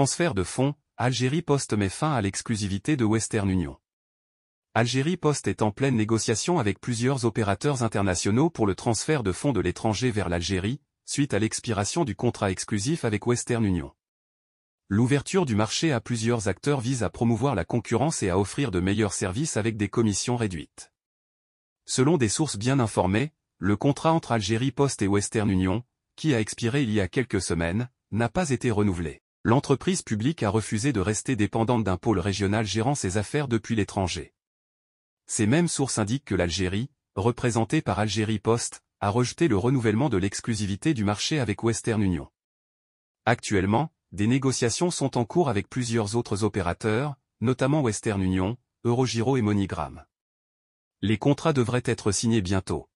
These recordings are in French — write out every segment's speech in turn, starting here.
Transfert de fonds, Algérie Post met fin à l'exclusivité de Western Union. Algérie Post est en pleine négociation avec plusieurs opérateurs internationaux pour le transfert de fonds de l'étranger vers l'Algérie, suite à l'expiration du contrat exclusif avec Western Union. L'ouverture du marché à plusieurs acteurs vise à promouvoir la concurrence et à offrir de meilleurs services avec des commissions réduites. Selon des sources bien informées, le contrat entre Algérie Post et Western Union, qui a expiré il y a quelques semaines, n'a pas été renouvelé l'entreprise publique a refusé de rester dépendante d'un pôle régional gérant ses affaires depuis l'étranger. Ces mêmes sources indiquent que l'Algérie, représentée par Algérie Post, a rejeté le renouvellement de l'exclusivité du marché avec Western Union. Actuellement, des négociations sont en cours avec plusieurs autres opérateurs, notamment Western Union, Eurogiro et Monigram. Les contrats devraient être signés bientôt.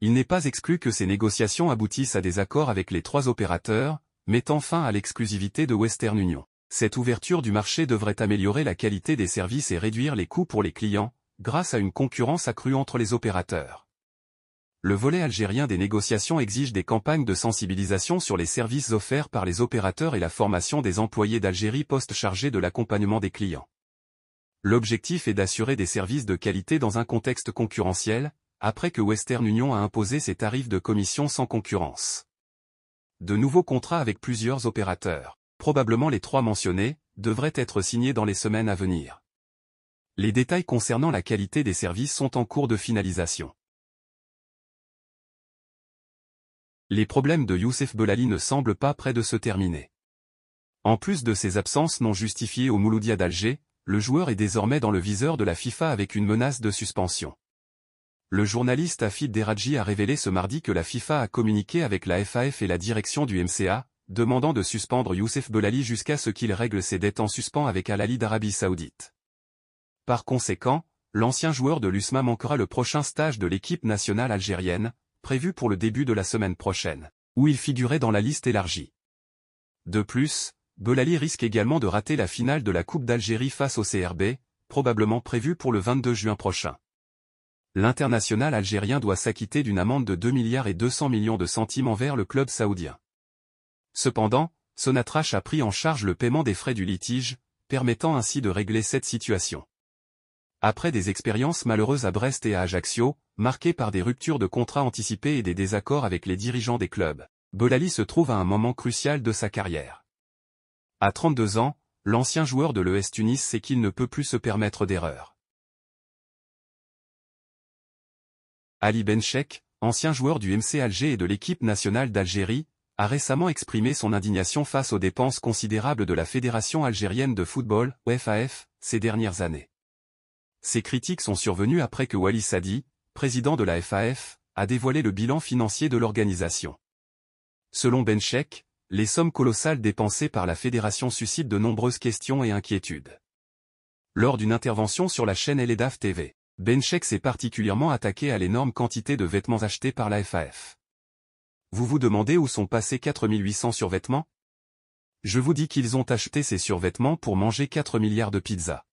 Il n'est pas exclu que ces négociations aboutissent à des accords avec les trois opérateurs, mettant fin à l'exclusivité de Western Union. Cette ouverture du marché devrait améliorer la qualité des services et réduire les coûts pour les clients, grâce à une concurrence accrue entre les opérateurs. Le volet algérien des négociations exige des campagnes de sensibilisation sur les services offerts par les opérateurs et la formation des employés d'Algérie poste chargés de l'accompagnement des clients. L'objectif est d'assurer des services de qualité dans un contexte concurrentiel, après que Western Union a imposé ses tarifs de commission sans concurrence de nouveaux contrats avec plusieurs opérateurs, probablement les trois mentionnés, devraient être signés dans les semaines à venir. Les détails concernant la qualité des services sont en cours de finalisation. Les problèmes de Youssef Belali ne semblent pas près de se terminer. En plus de ses absences non justifiées au Mouloudia d'Alger, le joueur est désormais dans le viseur de la FIFA avec une menace de suspension. Le journaliste Afid Deradji a révélé ce mardi que la FIFA a communiqué avec la FAF et la direction du MCA, demandant de suspendre Youssef Belali jusqu'à ce qu'il règle ses dettes en suspens avec Al Ali d'Arabie Saoudite. Par conséquent, l'ancien joueur de l'USMA manquera le prochain stage de l'équipe nationale algérienne, prévu pour le début de la semaine prochaine, où il figurait dans la liste élargie. De plus, Belali risque également de rater la finale de la Coupe d'Algérie face au CRB, probablement prévue pour le 22 juin prochain l'international algérien doit s'acquitter d'une amende de 2 milliards et 200 millions de centimes envers le club saoudien. Cependant, Sonatrach a pris en charge le paiement des frais du litige, permettant ainsi de régler cette situation. Après des expériences malheureuses à Brest et à Ajaccio, marquées par des ruptures de contrats anticipés et des désaccords avec les dirigeants des clubs, Bolali se trouve à un moment crucial de sa carrière. À 32 ans, l'ancien joueur de l'ES Tunis sait qu'il ne peut plus se permettre d'erreur. Ali Benchek, ancien joueur du MC Alger et de l'équipe nationale d'Algérie, a récemment exprimé son indignation face aux dépenses considérables de la Fédération algérienne de football, FAF, ces dernières années. Ces critiques sont survenues après que Wali Sadi, président de la FAF, a dévoilé le bilan financier de l'organisation. Selon Benchek, les sommes colossales dépensées par la fédération suscitent de nombreuses questions et inquiétudes. Lors d'une intervention sur la chaîne LEDAF TV, Benchek s'est particulièrement attaqué à l'énorme quantité de vêtements achetés par la FAF. Vous vous demandez où sont passés 4800 survêtements Je vous dis qu'ils ont acheté ces survêtements pour manger 4 milliards de pizzas.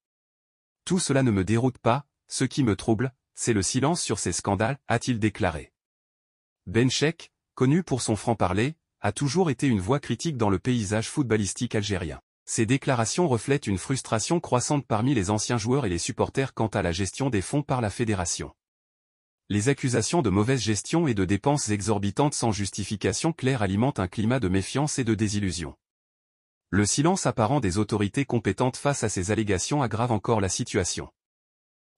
Tout cela ne me déroute pas, ce qui me trouble, c'est le silence sur ces scandales, a-t-il déclaré. Benchek, connu pour son franc-parler, a toujours été une voix critique dans le paysage footballistique algérien. Ces déclarations reflètent une frustration croissante parmi les anciens joueurs et les supporters quant à la gestion des fonds par la fédération. Les accusations de mauvaise gestion et de dépenses exorbitantes sans justification claire alimentent un climat de méfiance et de désillusion. Le silence apparent des autorités compétentes face à ces allégations aggrave encore la situation.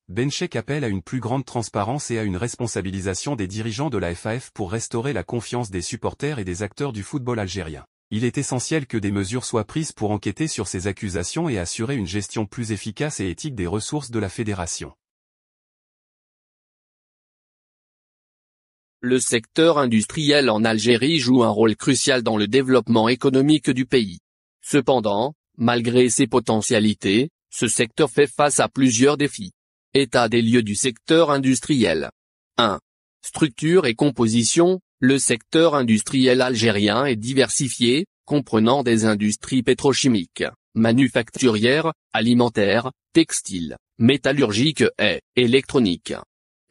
Benchek appelle à une plus grande transparence et à une responsabilisation des dirigeants de la FAF pour restaurer la confiance des supporters et des acteurs du football algérien. Il est essentiel que des mesures soient prises pour enquêter sur ces accusations et assurer une gestion plus efficace et éthique des ressources de la Fédération. Le secteur industriel en Algérie joue un rôle crucial dans le développement économique du pays. Cependant, malgré ses potentialités, ce secteur fait face à plusieurs défis. État des lieux du secteur industriel. 1. Structure et composition, le secteur industriel algérien est diversifié, comprenant des industries pétrochimiques, manufacturières, alimentaires, textiles, métallurgiques et électroniques.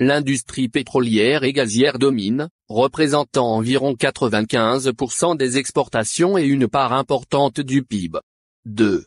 L'industrie pétrolière et gazière domine, représentant environ 95% des exportations et une part importante du PIB. 2.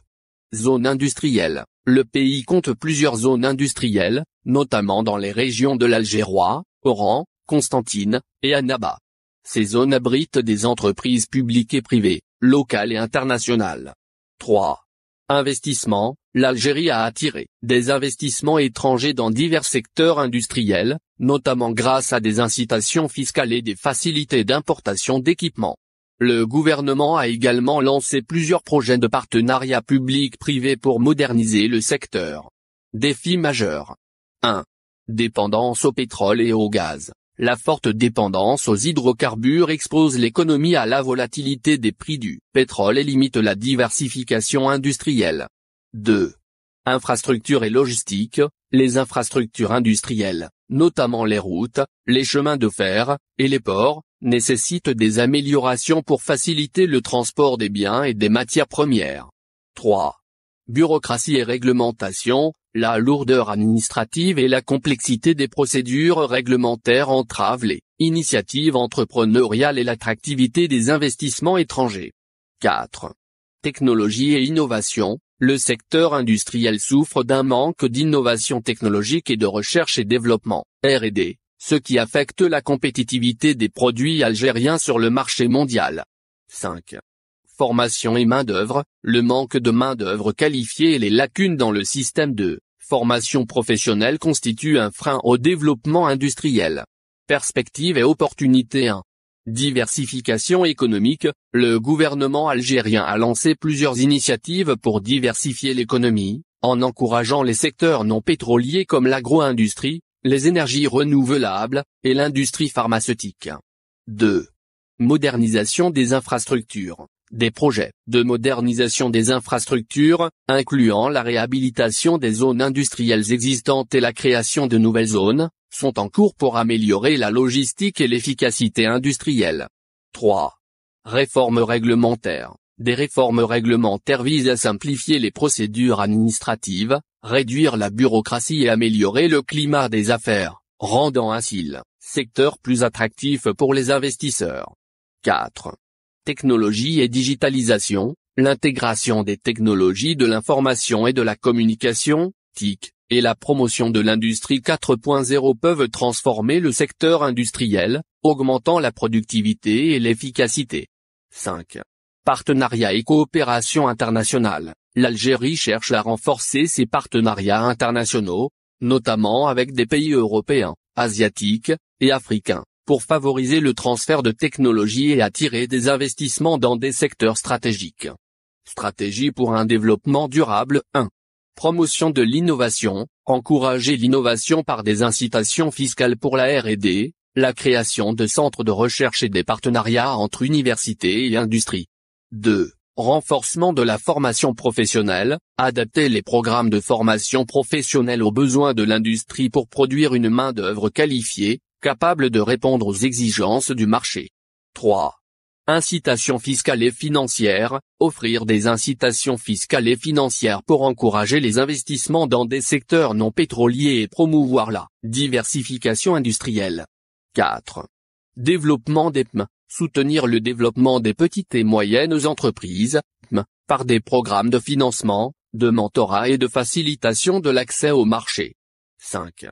Zone industrielle. Le pays compte plusieurs zones industrielles, notamment dans les régions de l'Algérois, Oran, Constantine, et Annaba. Ces zones abritent des entreprises publiques et privées, locales et internationales. 3. Investissement. L'Algérie a attiré des investissements étrangers dans divers secteurs industriels, notamment grâce à des incitations fiscales et des facilités d'importation d'équipements. Le gouvernement a également lancé plusieurs projets de partenariat public-privé pour moderniser le secteur. Défi majeur. 1. Dépendance au pétrole et au gaz. La forte dépendance aux hydrocarbures expose l'économie à la volatilité des prix du pétrole et limite la diversification industrielle. 2. Infrastructures et logistique, les infrastructures industrielles, notamment les routes, les chemins de fer, et les ports, nécessitent des améliorations pour faciliter le transport des biens et des matières premières. 3 bureaucratie et réglementation, la lourdeur administrative et la complexité des procédures réglementaires entravent les initiatives entrepreneuriales et l'attractivité des investissements étrangers. 4. Technologie et innovation, le secteur industriel souffre d'un manque d'innovation technologique et de recherche et développement, R&D, ce qui affecte la compétitivité des produits algériens sur le marché mondial. 5 formation et main-d'œuvre, le manque de main-d'œuvre qualifiée et les lacunes dans le système de formation professionnelle constituent un frein au développement industriel. Perspective et opportunité 1. Diversification économique, le gouvernement algérien a lancé plusieurs initiatives pour diversifier l'économie, en encourageant les secteurs non pétroliers comme l'agro-industrie, les énergies renouvelables, et l'industrie pharmaceutique. 2. Modernisation des infrastructures des projets de modernisation des infrastructures, incluant la réhabilitation des zones industrielles existantes et la création de nouvelles zones, sont en cours pour améliorer la logistique et l'efficacité industrielle. 3. Réformes réglementaires. Des réformes réglementaires visent à simplifier les procédures administratives, réduire la bureaucratie et améliorer le climat des affaires, rendant ainsi le secteur plus attractif pour les investisseurs. 4. Technologie et digitalisation, l'intégration des technologies de l'information et de la communication, TIC, et la promotion de l'industrie 4.0 peuvent transformer le secteur industriel, augmentant la productivité et l'efficacité. 5. Partenariat et coopération internationale. L'Algérie cherche à renforcer ses partenariats internationaux, notamment avec des pays européens, asiatiques et africains pour favoriser le transfert de technologies et attirer des investissements dans des secteurs stratégiques. Stratégie pour un développement durable 1. Promotion de l'innovation, encourager l'innovation par des incitations fiscales pour la R&D, la création de centres de recherche et des partenariats entre universités et industries. 2. Renforcement de la formation professionnelle, adapter les programmes de formation professionnelle aux besoins de l'industrie pour produire une main-d'œuvre qualifiée, capable de répondre aux exigences du marché. 3. Incitations fiscales et financières. offrir des incitations fiscales et financières pour encourager les investissements dans des secteurs non pétroliers et promouvoir la diversification industrielle. 4. Développement des PME, soutenir le développement des petites et moyennes entreprises, PME, par des programmes de financement, de mentorat et de facilitation de l'accès au marché. 5.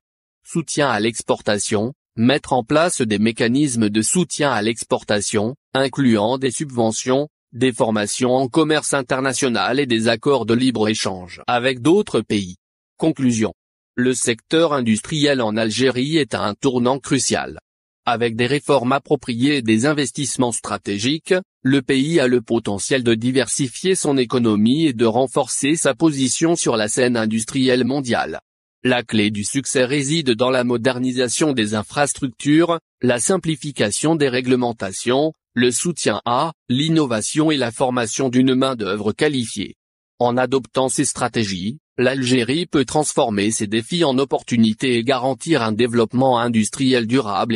Soutien à l'exportation, mettre en place des mécanismes de soutien à l'exportation, incluant des subventions, des formations en commerce international et des accords de libre-échange avec d'autres pays. Conclusion. Le secteur industriel en Algérie est à un tournant crucial. Avec des réformes appropriées et des investissements stratégiques, le pays a le potentiel de diversifier son économie et de renforcer sa position sur la scène industrielle mondiale. La clé du succès réside dans la modernisation des infrastructures, la simplification des réglementations, le soutien à l'innovation et la formation d'une main-d'œuvre qualifiée. En adoptant ces stratégies, l'Algérie peut transformer ses défis en opportunités et garantir un développement industriel durable